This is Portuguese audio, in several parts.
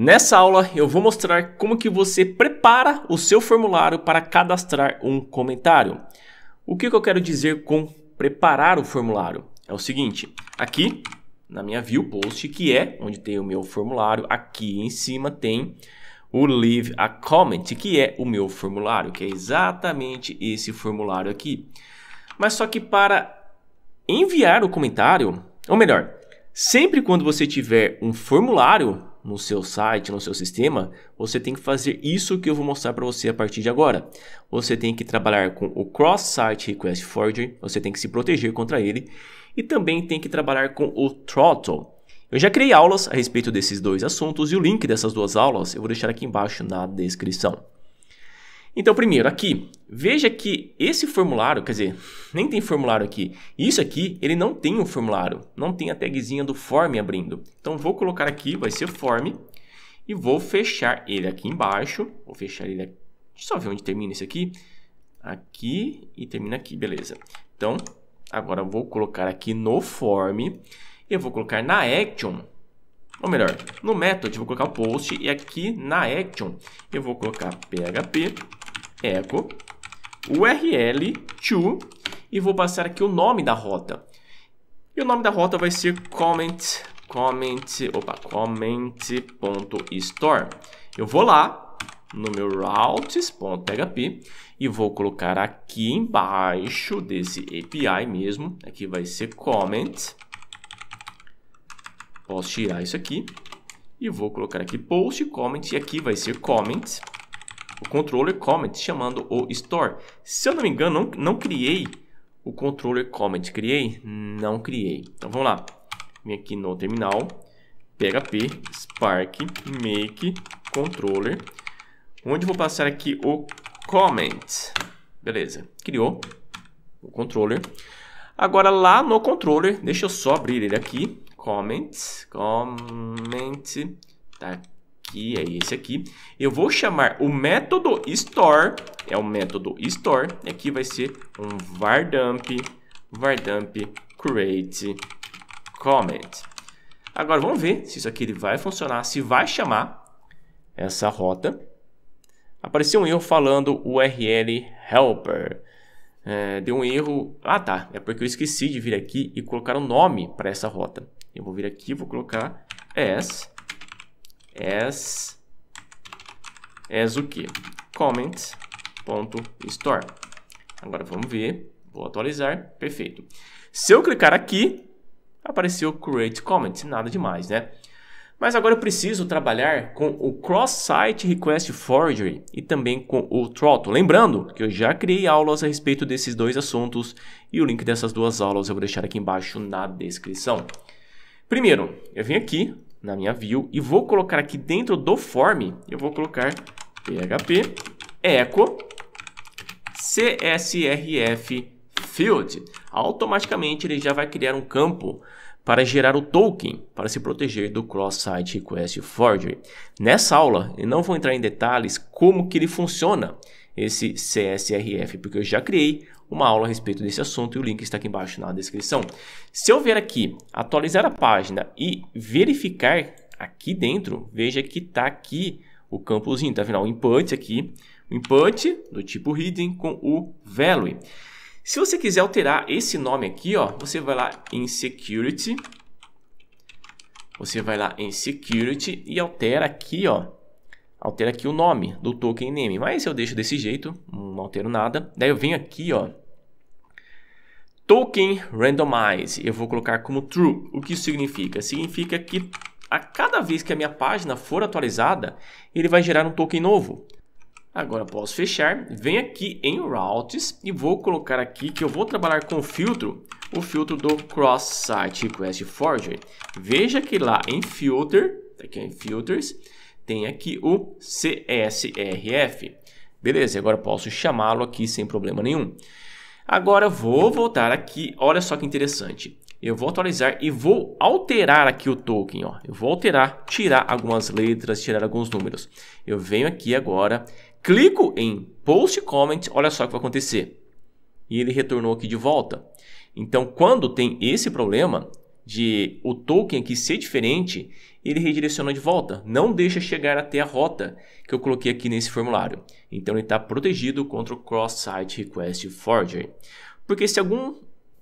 Nessa aula eu vou mostrar como que você prepara o seu formulário para cadastrar um comentário. O que, que eu quero dizer com preparar o formulário? É o seguinte, aqui na minha view post, que é onde tem o meu formulário, aqui em cima tem o leave a comment, que é o meu formulário, que é exatamente esse formulário aqui. Mas só que para enviar o comentário, ou melhor, sempre quando você tiver um formulário, no seu site, no seu sistema, você tem que fazer isso que eu vou mostrar para você a partir de agora. Você tem que trabalhar com o cross-site request forgery, você tem que se proteger contra ele e também tem que trabalhar com o throttle. Eu já criei aulas a respeito desses dois assuntos e o link dessas duas aulas eu vou deixar aqui embaixo na descrição. Então, primeiro, aqui, veja que esse formulário, quer dizer, nem tem formulário aqui. Isso aqui, ele não tem um formulário, não tem a tagzinha do form abrindo. Então, vou colocar aqui, vai ser form, e vou fechar ele aqui embaixo. Vou fechar ele aqui. Deixa eu só ver onde termina isso aqui. Aqui e termina aqui, beleza. Então, agora vou colocar aqui no form. Eu vou colocar na action. Ou melhor, no method, vou colocar o post. E aqui na action, eu vou colocar php echo url to e vou passar aqui o nome da rota. E o nome da rota vai ser comment comment, opa, comment.store. Eu vou lá no meu routes.php e vou colocar aqui embaixo desse API mesmo, aqui vai ser comment. Posso tirar isso aqui e vou colocar aqui post comment e aqui vai ser comment o controller comment chamando o store. Se eu não me engano, não, não criei o controller comment. Criei? Não criei. Então vamos lá. Vim aqui no terminal, php spark make controller, onde vou passar aqui o comment. Beleza, criou o controller. Agora lá no controller, deixa eu só abrir ele aqui, comment, comment, tá que é esse aqui. Eu vou chamar o método store, é o método store, e aqui vai ser um vardump, vardump create comment. Agora vamos ver se isso aqui ele vai funcionar, se vai chamar essa rota. Apareceu um erro falando URL helper. É, deu um erro. Ah, tá. É porque eu esqueci de vir aqui e colocar o um nome para essa rota. Eu vou vir aqui, vou colocar as as, as o que? Comment.store. Agora vamos ver. Vou atualizar. Perfeito. Se eu clicar aqui, apareceu Create Comment. Nada demais, né? Mas agora eu preciso trabalhar com o Cross-Site Request Forgery e também com o Throttle. Lembrando que eu já criei aulas a respeito desses dois assuntos e o link dessas duas aulas eu vou deixar aqui embaixo na descrição. Primeiro, eu vim aqui, na minha view e vou colocar aqui dentro do form, eu vou colocar php echo csrf field. Automaticamente ele já vai criar um campo para gerar o token para se proteger do cross-site request forgery. Nessa aula, eu não vou entrar em detalhes como que ele funciona esse CSRF, porque eu já criei uma aula a respeito desse assunto e o link está aqui embaixo na descrição. Se eu vier aqui, atualizar a página e verificar aqui dentro, veja que está aqui o campozinho, tá vendo? O input aqui, o input do tipo hidden com o value. Se você quiser alterar esse nome aqui, ó, você vai lá em security, você vai lá em security e altera aqui, ó, altera aqui o nome do token name, mas eu deixo desse jeito, não altero nada. Daí eu venho aqui, ó, token randomize, eu vou colocar como true. O que isso significa? Significa que a cada vez que a minha página for atualizada, ele vai gerar um token novo. Agora posso fechar, venho aqui em routes e vou colocar aqui que eu vou trabalhar com o filtro, o filtro do cross site request forgery. Veja que lá em filter, tá aqui em filters, tem aqui o CSRF. Beleza, agora posso chamá-lo aqui sem problema nenhum. Agora vou voltar aqui, olha só que interessante. Eu vou atualizar e vou alterar aqui o token, ó. Eu vou alterar, tirar algumas letras, tirar alguns números. Eu venho aqui agora, clico em Post Comment, olha só o que vai acontecer. E ele retornou aqui de volta. Então, quando tem esse problema, de o token aqui ser diferente, ele redireciona de volta, não deixa chegar até a rota que eu coloquei aqui nesse formulário. Então ele está protegido contra o Cross-Site Request Forgery. Porque se algum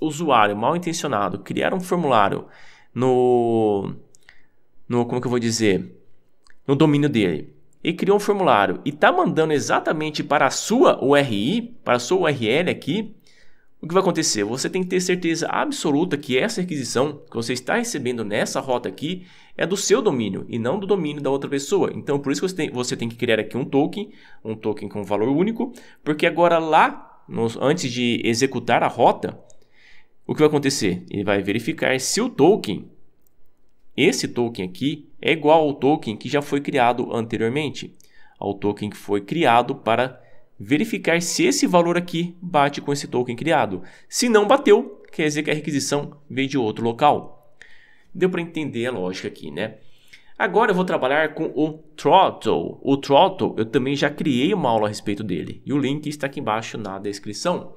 usuário mal intencionado criar um formulário no, no como que eu vou dizer, no domínio dele, e criou um formulário e está mandando exatamente para a sua URI, para a sua URL aqui, o que vai acontecer? Você tem que ter certeza absoluta que essa requisição que você está recebendo nessa rota aqui é do seu domínio e não do domínio da outra pessoa. Então, por isso que você tem, você tem que criar aqui um token, um token com valor único, porque agora lá, nos, antes de executar a rota, o que vai acontecer? Ele vai verificar se o token, esse token aqui, é igual ao token que já foi criado anteriormente, ao token que foi criado para verificar se esse valor aqui bate com esse token criado. Se não bateu, quer dizer que a requisição veio de outro local. Deu para entender a lógica aqui, né? Agora eu vou trabalhar com o Throttle. O Throttle, eu também já criei uma aula a respeito dele. E o link está aqui embaixo na descrição.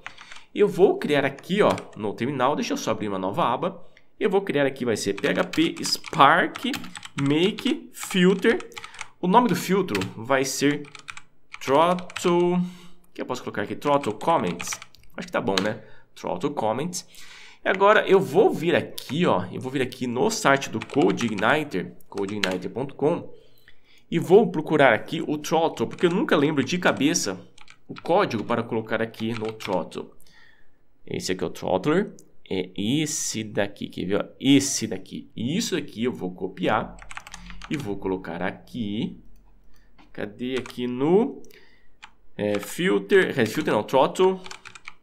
Eu vou criar aqui ó, no terminal, deixa eu só abrir uma nova aba. Eu vou criar aqui, vai ser PHP Spark Make Filter. O nome do filtro vai ser throttle, que eu posso colocar aqui, throttle comments, acho que tá bom, né? Throttle comments. E agora eu vou vir aqui, ó, eu vou vir aqui no site do Code Igniter, codeigniter.com, e vou procurar aqui o throttle, porque eu nunca lembro de cabeça o código para colocar aqui no throttle. Esse aqui é o throttler, é esse daqui, quer ver? Esse daqui. Isso aqui eu vou copiar e vou colocar aqui Cadê aqui no é, filter, é, filter não, throttle,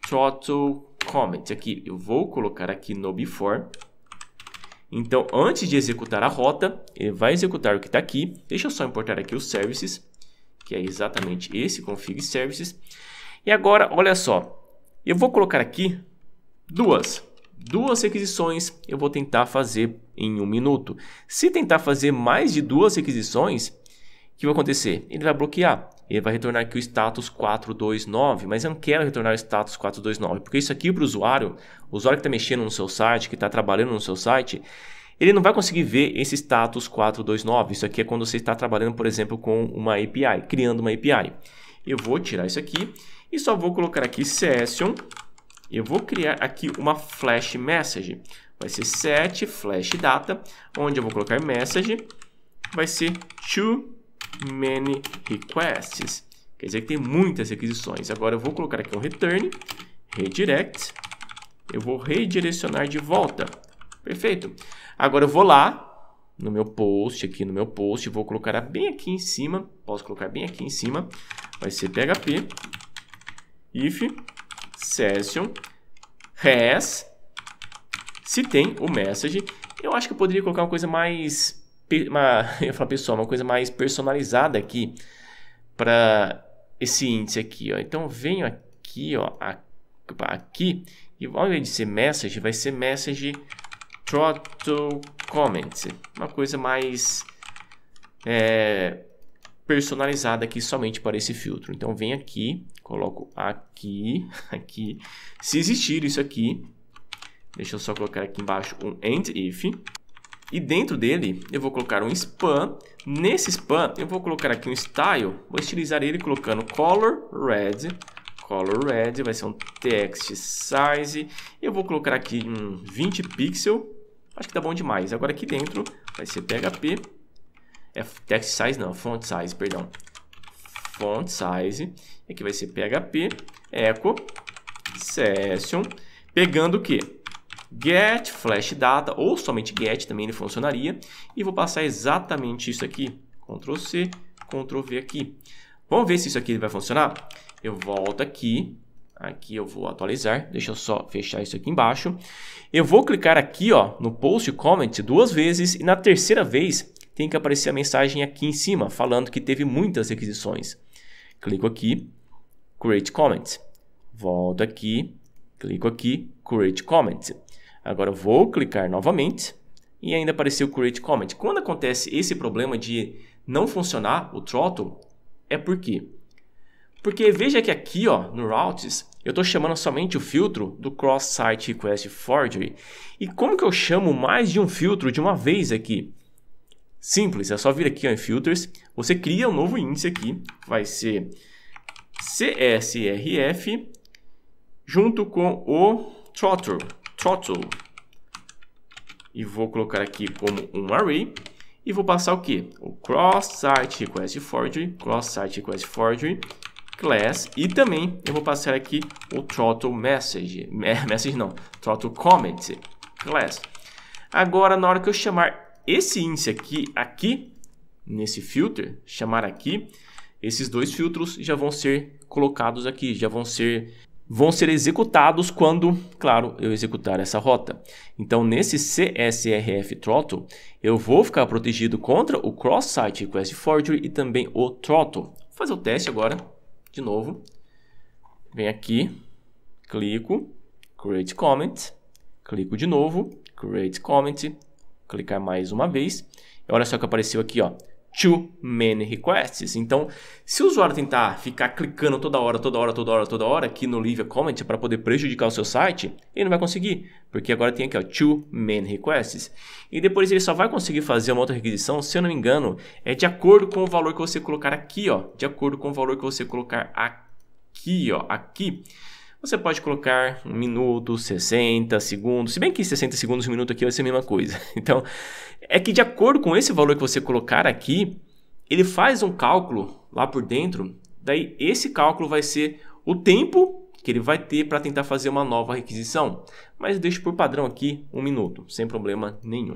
throttle comment. Aqui eu vou colocar aqui no before. Então, antes de executar a rota, ele vai executar o que está aqui. Deixa eu só importar aqui os services, que é exatamente esse config services. E agora, olha só, eu vou colocar aqui duas, duas requisições eu vou tentar fazer em um minuto. Se tentar fazer mais de duas requisições, que vai acontecer? Ele vai bloquear. Ele vai retornar aqui o status 429, mas eu não quero retornar o status 429, porque isso aqui para o usuário, o usuário que está mexendo no seu site, que está trabalhando no seu site, ele não vai conseguir ver esse status 429. Isso aqui é quando você está trabalhando, por exemplo, com uma API, criando uma API. Eu vou tirar isso aqui e só vou colocar aqui session. Eu vou criar aqui uma flash message. Vai ser set flash data, onde eu vou colocar message. Vai ser to many requests. Quer dizer que tem muitas requisições. Agora eu vou colocar aqui um return, redirect, eu vou redirecionar de volta. Perfeito. Agora eu vou lá no meu post, aqui no meu post, vou colocar bem aqui em cima, posso colocar bem aqui em cima, vai ser php if session has se tem o message. Eu acho que eu poderia colocar uma coisa mais uma, eu falo pessoal, uma coisa mais personalizada aqui para esse índice aqui, ó. Então venho aqui, ó, aqui e ao invés de ser message, vai ser message throttle comment, uma coisa mais é, personalizada aqui somente para esse filtro. Então venho aqui, coloco aqui, aqui. Se existir isso aqui, deixa eu só colocar aqui embaixo um and if e dentro dele eu vou colocar um span. Nesse span eu vou colocar aqui um style. Vou estilizar ele colocando color red. Color red vai ser um text size. Eu vou colocar aqui um 20 pixel. Acho que tá bom demais. Agora aqui dentro vai ser PHP. É text size não, font size, perdão. Font size. Aqui vai ser PHP, echo, session. Pegando o que? get flash data ou somente get também ele funcionaria e vou passar exatamente isso aqui, Ctrl C, Ctrl V aqui. Vamos ver se isso aqui vai funcionar? Eu volto aqui, aqui eu vou atualizar, deixa eu só fechar isso aqui embaixo. Eu vou clicar aqui ó, no post comment duas vezes e na terceira vez tem que aparecer a mensagem aqui em cima falando que teve muitas requisições. Clico aqui, create comment. Volto aqui, clico aqui, create comment. Agora eu vou clicar novamente e ainda apareceu Create Comment. Quando acontece esse problema de não funcionar o throttle, é por quê? Porque veja que aqui ó, no routes eu estou chamando somente o filtro do Cross Site Request Forgery. E como que eu chamo mais de um filtro de uma vez aqui? Simples, é só vir aqui ó, em Filters, você cria um novo índice aqui, vai ser CSRF junto com o throttle throttle. E vou colocar aqui como um array. E vou passar o que? O cross-site request forgery, cross-site request forgery, class. E também eu vou passar aqui o throttle message, é, message não, throttle comment, class. Agora, na hora que eu chamar esse índice aqui, aqui, nesse filter, chamar aqui, esses dois filtros já vão ser colocados aqui, já vão ser vão ser executados quando, claro, eu executar essa rota. Então, nesse CSRF throttle, eu vou ficar protegido contra o cross-site request forgery e também o throttle. Vou fazer o teste agora, de novo. Vem aqui, clico, create comment, clico de novo, create comment, clicar mais uma vez. E olha só que apareceu aqui, ó, too many requests. Então, se o usuário tentar ficar clicando toda hora, toda hora, toda hora, toda hora aqui no Leave a Comment para poder prejudicar o seu site, ele não vai conseguir, porque agora tem aqui ó, too many requests. E depois ele só vai conseguir fazer uma outra requisição, se eu não me engano, é de acordo com o valor que você colocar aqui, ó, de acordo com o valor que você colocar aqui, ó, aqui. Você pode colocar um minuto, 60 segundos, se bem que 60 segundos e um minuto aqui vai ser a mesma coisa. Então, é que de acordo com esse valor que você colocar aqui, ele faz um cálculo lá por dentro, daí esse cálculo vai ser o tempo que ele vai ter para tentar fazer uma nova requisição. Mas deixo por padrão aqui um minuto, sem problema nenhum.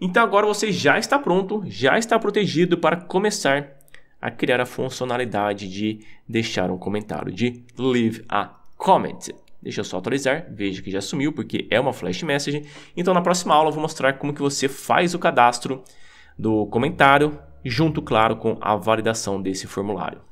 Então agora você já está pronto, já está protegido para começar a criar a funcionalidade de deixar um comentário, de leave a comment. Deixa eu só atualizar, veja que já sumiu porque é uma flash message. Então na próxima aula eu vou mostrar como que você faz o cadastro do comentário junto, claro, com a validação desse formulário.